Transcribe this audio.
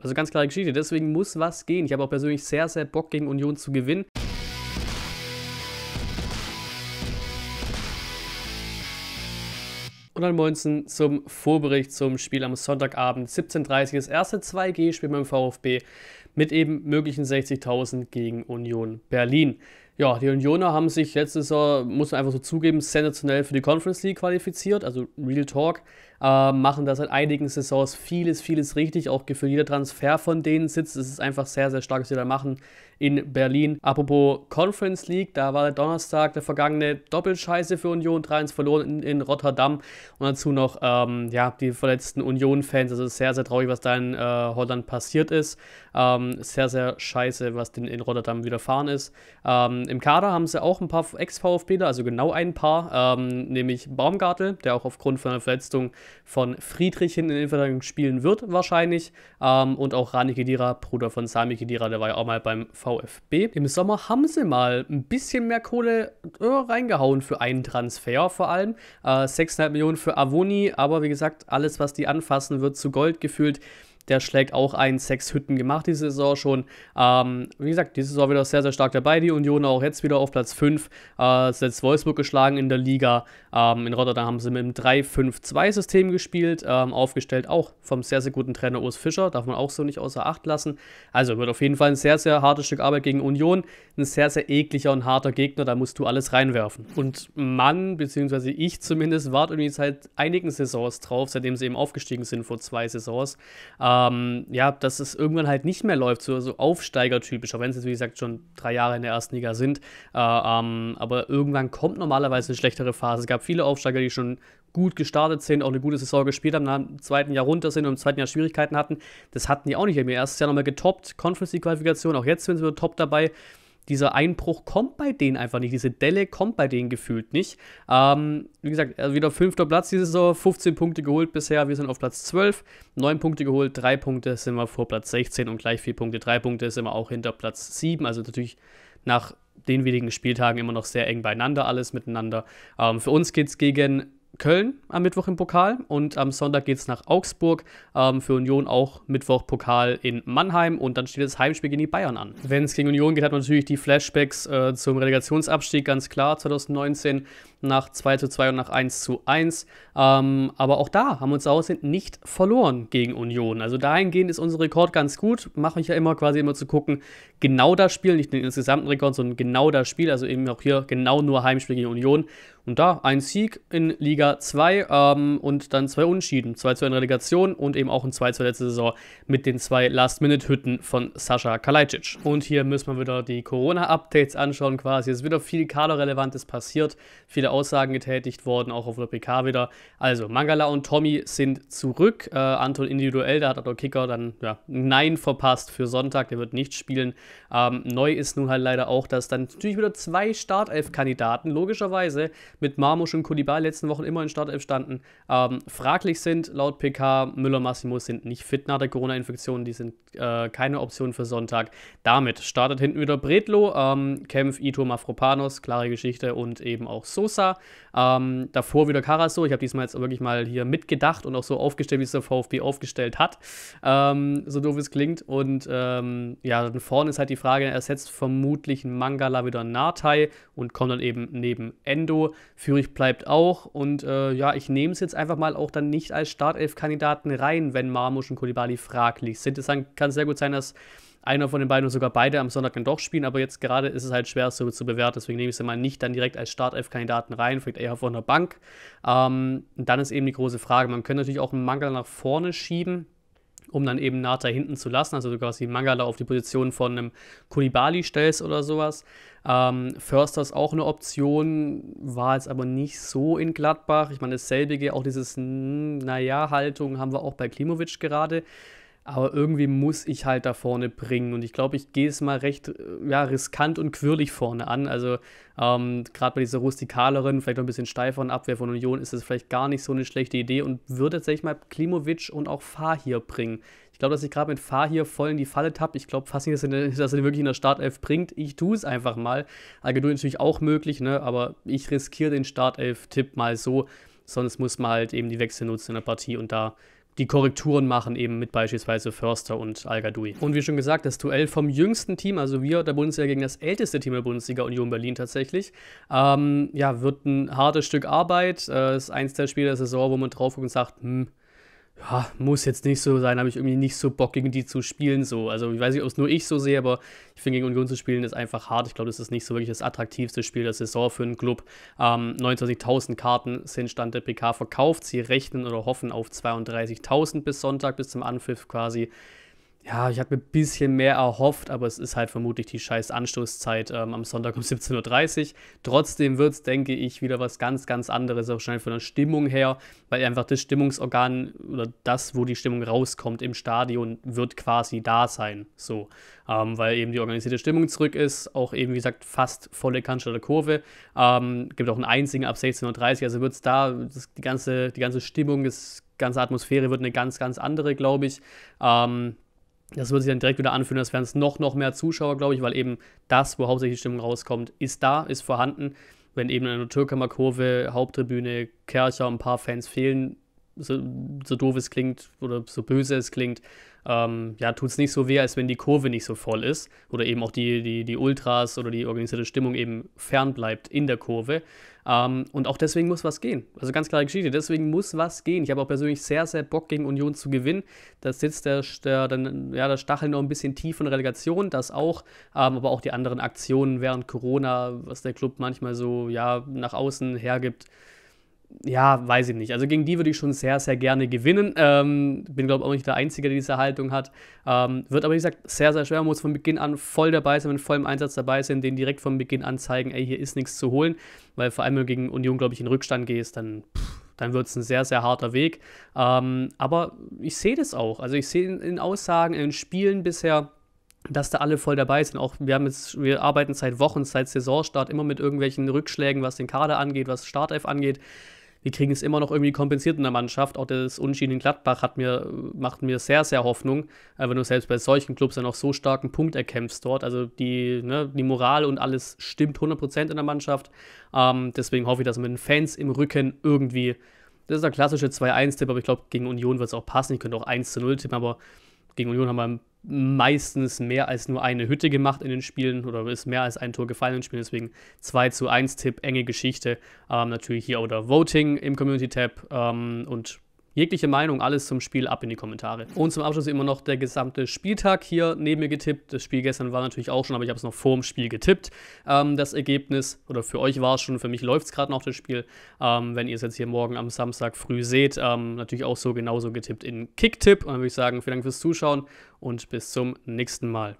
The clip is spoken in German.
Also ganz klare Geschichte. Deswegen muss was gehen. Ich habe auch persönlich sehr, sehr Bock gegen Union zu gewinnen. Und dann Moinsen zum Vorbericht zum Spiel am Sonntagabend. 17.30 Uhr das erste 2G-Spiel beim VfB mit eben möglichen 60.000 gegen Union Berlin. Ja, die Unioner haben sich letztes Jahr, muss man einfach so zugeben, sensationell für die Conference League qualifiziert, also Real Talk. Äh, machen da seit einigen Saisons vieles, vieles richtig. Auch für jeder Transfer von denen sitzt. Es ist einfach sehr, sehr stark, was sie da machen in Berlin. Apropos Conference League, da war der Donnerstag der vergangene Doppelscheiße für Union 3-1 verloren in, in, Rotterdam. Und dazu noch ähm, ja, die verletzten Union-Fans. Also sehr, sehr traurig, was da in äh, Holland passiert ist. Ähm, sehr, sehr scheiße, was den in Rotterdam widerfahren ist. Ähm, ähm, Im Kader haben sie auch ein paar Ex-VfBler, also genau ein paar, ähm, nämlich Baumgartel, der auch aufgrund von einer Verletzung von Friedrich hin in den Innenverteidigung spielen wird, wahrscheinlich. Ähm, und auch Rani Kedira, Bruder von Sami Kedira, der war ja auch mal beim VfB. Im Sommer haben sie mal ein bisschen mehr Kohle äh, reingehauen für einen Transfer vor allem. Äh, 6,5 Millionen für Avoni, aber wie gesagt, alles, was die anfassen, wird zu Gold gefühlt der schlägt auch ein, sechs Hütten gemacht diese Saison schon. Ähm, wie gesagt, diese Saison wieder sehr, sehr stark dabei. Die Union auch jetzt wieder auf Platz 5. Äh, jetzt Wolfsburg geschlagen in der Liga. Ähm, in Rotterdam haben sie mit einem 3-5-2-System gespielt. Ähm, aufgestellt auch vom sehr, sehr guten Trainer Urs Fischer. Darf man auch so nicht außer Acht lassen. Also wird auf jeden Fall ein sehr, sehr hartes Stück Arbeit gegen Union ein sehr, sehr ekliger und harter Gegner, da musst du alles reinwerfen. Und Mann, beziehungsweise ich zumindest, warte irgendwie seit einigen Saisons drauf, seitdem sie eben aufgestiegen sind vor zwei Saisons, ähm, ja, dass es irgendwann halt nicht mehr läuft, so, so Aufsteigertypisch, auch wenn sie, jetzt, wie gesagt, schon drei Jahre in der ersten Liga sind. Äh, ähm, aber irgendwann kommt normalerweise eine schlechtere Phase. Es gab viele Aufsteiger, die schon gut gestartet sind, auch eine gute Saison gespielt haben, dann im zweiten Jahr runter sind und im zweiten Jahr Schwierigkeiten hatten. Das hatten die auch nicht. Die haben erstes Jahr nochmal getoppt, Conference Qualifikation, auch jetzt sind sie wieder top dabei dieser Einbruch kommt bei denen einfach nicht. Diese Delle kommt bei denen gefühlt nicht. Ähm, wie gesagt, also wieder fünfter Platz diese Saison, 15 Punkte geholt bisher. Wir sind auf Platz 12, 9 Punkte geholt, 3 Punkte sind wir vor Platz 16 und gleich 4 Punkte. 3 Punkte sind wir auch hinter Platz 7. Also natürlich nach den wenigen Spieltagen immer noch sehr eng beieinander alles miteinander. Ähm, für uns geht es gegen Köln am Mittwoch im Pokal und am Sonntag geht es nach Augsburg. Ähm, für Union auch Mittwoch Pokal in Mannheim und dann steht das Heimspiel gegen die Bayern an. Wenn es gegen Union geht, hat man natürlich die Flashbacks äh, zum Relegationsabstieg, ganz klar 2019 nach 2 zu 2 und nach 1 zu 1. Ähm, aber auch da haben wir uns aussehen nicht verloren gegen Union. Also dahingehend ist unser Rekord ganz gut. Mache ich ja immer quasi immer zu gucken, genau das Spiel, nicht den gesamten Rekord, sondern genau das Spiel. Also eben auch hier genau nur Heimspiel gegen Union. Und da ein Sieg in Liga 2 ähm, und dann zwei Unschieden. 2 zu 1 Relegation und eben auch ein 2 zu letzte Saison mit den zwei Last-Minute-Hütten von Sascha Kalajdzic. Und hier müssen wir wieder die Corona-Updates anschauen quasi. Es ist wieder viel Kader-Relevantes passiert. Viele viele Aussagen getätigt worden, auch auf der PK wieder. Also Mangala und Tommy sind zurück. Äh, Anton individuell, da hat der Kicker dann ja, Nein verpasst für Sonntag, der wird nicht spielen. Ähm, neu ist nun halt leider auch, dass dann natürlich wieder zwei Startelf-Kandidaten, logischerweise mit Marmusch und Kulibar letzten Wochen immer in Startelf standen, ähm, fraglich sind. Laut PK Müller Massimo sind nicht fit nach der Corona-Infektion, die sind äh, keine Option für Sonntag. Damit startet hinten wieder Bredlo, ähm, Kempf, Ito Mafropanos, klare Geschichte und eben auch Sosa. Barca. Ähm, davor wieder Carasso. Ich habe diesmal jetzt wirklich mal hier mitgedacht und auch so aufgestellt, wie es der VfB aufgestellt hat. Ähm, so doof es klingt. Und ähm, ja, dann vorne ist halt die Frage, er ersetzt vermutlich Mangala wieder Nartai und kommt dann eben neben Endo. Fürich bleibt auch. Und äh, ja, ich nehme es jetzt einfach mal auch dann nicht als Startelf-Kandidaten rein, wenn Marmusch und Kulibali fraglich sind. Es kann sehr gut sein, dass einer von den beiden oder sogar beide am Sonntag dann doch spielen, aber jetzt gerade ist es halt schwer so zu bewerten, deswegen nehme ich sie mal nicht dann direkt als Startelf-Kandidaten rein, vielleicht eher von der Bank. Ähm, dann ist eben die große Frage, man könnte natürlich auch einen Mangel nach vorne schieben, um dann eben Nata hinten zu lassen, also du quasi Mangala auf die Position von einem Kulibali stellst oder sowas. Ähm, Förster ist auch eine Option, war jetzt aber nicht so in Gladbach. Ich meine, dasselbe, auch dieses hm, Naja-Haltung haben wir auch bei Klimovic gerade aber irgendwie muss ich halt da vorne bringen. Und ich glaube, ich gehe es mal recht äh, ja, riskant und quirlig vorne an. Also ähm, gerade bei dieser rustikaleren, vielleicht noch ein bisschen steiferen Abwehr von Union ist das vielleicht gar nicht so eine schlechte Idee und würde tatsächlich mal Klimovic und auch Fahir bringen. Ich glaube, dass ich gerade mit Fahir voll in die Falle tappe. Ich glaube fast nicht, dass er, dass er wirklich in der Startelf bringt. Ich tue es einfach mal. Algedur natürlich auch möglich, ne? aber ich riskiere den Startelf-Tipp mal so. Sonst muss man halt eben die Wechsel nutzen in der Partie und da die Korrekturen machen, eben mit beispielsweise Förster und al Und wie schon gesagt, das Duell vom jüngsten Team, also wir der Bundesliga gegen das älteste Team der Bundesliga, Union Berlin tatsächlich, ähm, ja, wird ein hartes Stück Arbeit. Äh, ist eins der Spiele der Saison, wo man drauf guckt und sagt, hm, ja, muss jetzt nicht so sein, habe ich irgendwie nicht so Bock, gegen die zu spielen. So. Also ich weiß nicht, ob es nur ich so sehe, aber ich finde, gegen Union zu spielen ist einfach hart. Ich glaube, das ist nicht so wirklich das attraktivste Spiel der Saison für einen Club. Ähm, 29.000 Karten sind Stand der PK verkauft. Sie rechnen oder hoffen auf 32.000 bis Sonntag, bis zum Anpfiff quasi ja, ich habe mir ein bisschen mehr erhofft, aber es ist halt vermutlich die scheiß Anstoßzeit ähm, am Sonntag um 17.30 Uhr. Trotzdem wird es, denke ich, wieder was ganz, ganz anderes, auch schnell von der Stimmung her, weil einfach das Stimmungsorgan oder das, wo die Stimmung rauskommt im Stadion, wird quasi da sein. So, ähm, weil eben die organisierte Stimmung zurück ist, auch eben, wie gesagt, fast volle der Kurve. Ähm, gibt auch einen Einzigen ab 16.30 Uhr, also wird es da, das, die, ganze, die ganze Stimmung, die ganze Atmosphäre wird eine ganz, ganz andere, glaube ich. Ähm, das würde sich dann direkt wieder anfühlen, als wären es noch, noch mehr Zuschauer, glaube ich, weil eben das, wo hauptsächlich die Stimmung rauskommt, ist da, ist vorhanden. Wenn eben eine der Türkammerkurve, Haupttribüne, Kercher, und ein paar Fans fehlen, so, so doof es klingt oder so böse es klingt, ähm, ja, tut es nicht so weh, als wenn die Kurve nicht so voll ist oder eben auch die, die, die Ultras oder die organisierte Stimmung eben fern bleibt in der Kurve. Ähm, und auch deswegen muss was gehen. Also ganz klare Geschichte, deswegen muss was gehen. Ich habe auch persönlich sehr, sehr Bock gegen Union zu gewinnen. Da sitzt der, der, dann, ja, der Stachel noch ein bisschen tief in der Relegation, das auch, ähm, aber auch die anderen Aktionen während Corona, was der Club manchmal so ja, nach außen hergibt ja, weiß ich nicht. Also gegen die würde ich schon sehr, sehr gerne gewinnen. Ähm, bin, glaube ich, auch nicht der Einzige, der diese Haltung hat. Ähm, wird aber, wie gesagt, sehr, sehr schwer. Man muss von Beginn an voll dabei sein, mit vollem Einsatz dabei sein, den direkt von Beginn an zeigen, ey, hier ist nichts zu holen. Weil vor allem, wenn du gegen Union, glaube ich, in Rückstand gehst, dann, dann wird es ein sehr, sehr harter Weg. Ähm, aber ich sehe das auch. Also ich sehe in, in Aussagen, in Spielen bisher dass da alle voll dabei sind. Auch wir haben jetzt, wir arbeiten seit Wochen, seit Saisonstart immer mit irgendwelchen Rückschlägen, was den Kader angeht, was Startelf angeht wir kriegen es immer noch irgendwie kompensiert in der Mannschaft. Auch das Unentschieden in Gladbach hat mir, macht mir sehr, sehr Hoffnung, äh, wenn du selbst bei solchen Clubs dann auch so starken Punkt erkämpfst dort. Also die, ne, die Moral und alles stimmt 100% in der Mannschaft. Ähm, deswegen hoffe ich, dass mit den Fans im Rücken irgendwie, das ist der klassische 2-1-Tipp, aber ich glaube, gegen Union wird es auch passen. Ich könnte auch 1-0 tippen, aber gegen Union haben wir meistens mehr als nur eine Hütte gemacht in den Spielen oder ist mehr als ein Tor gefallen in den Spielen. Deswegen 2 zu 1 Tipp, enge Geschichte. Ähm, natürlich hier oder Voting im Community Tab ähm, und Jegliche Meinung, alles zum Spiel ab in die Kommentare. Und zum Abschluss immer noch der gesamte Spieltag hier neben mir getippt. Das Spiel gestern war natürlich auch schon, aber ich habe es noch vor dem Spiel getippt. Ähm, das Ergebnis, oder für euch war es schon, für mich läuft es gerade noch das Spiel. Ähm, wenn ihr es jetzt hier morgen am Samstag früh seht, ähm, natürlich auch so genauso getippt in Kicktipp. Und dann würde ich sagen, vielen Dank fürs Zuschauen und bis zum nächsten Mal.